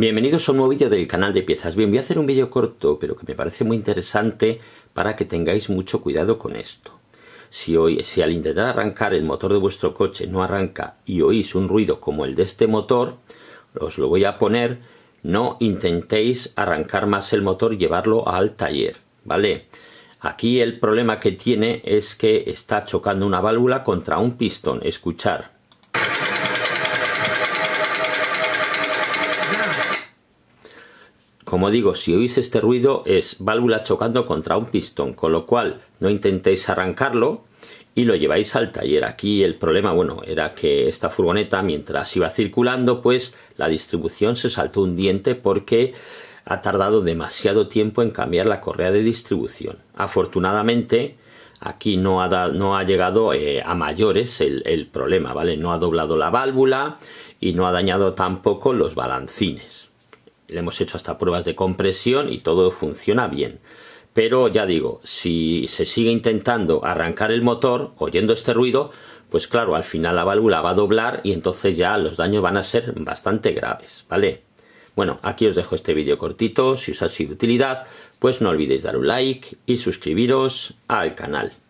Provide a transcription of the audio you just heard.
Bienvenidos a un nuevo vídeo del canal de piezas. Bien, voy a hacer un vídeo corto, pero que me parece muy interesante para que tengáis mucho cuidado con esto. Si, hoy, si al intentar arrancar el motor de vuestro coche no arranca y oís un ruido como el de este motor, os lo voy a poner, no intentéis arrancar más el motor y llevarlo al taller, ¿vale? Aquí el problema que tiene es que está chocando una válvula contra un pistón, escuchar. Como digo, si oís este ruido es válvula chocando contra un pistón, con lo cual no intentéis arrancarlo y lo lleváis al taller. Aquí el problema, bueno, era que esta furgoneta mientras iba circulando, pues la distribución se saltó un diente porque ha tardado demasiado tiempo en cambiar la correa de distribución. Afortunadamente, aquí no ha, llegado eh, a mayores el, el problema, ¿vale? No ha doblado la válvula y no ha dañado tampoco los balancines. Le hemos hecho hasta pruebas de compresión y todo funciona bien. Pero ya digo, si se sigue intentando arrancar el motor oyendo este ruido, pues claro, al final la válvula va a doblar y entonces ya los daños van a ser bastante graves, ¿vale? Bueno, aquí os dejo este vídeo cortito, si os ha sido de utilidad, pues no olvidéis dar un like y suscribiros al canal.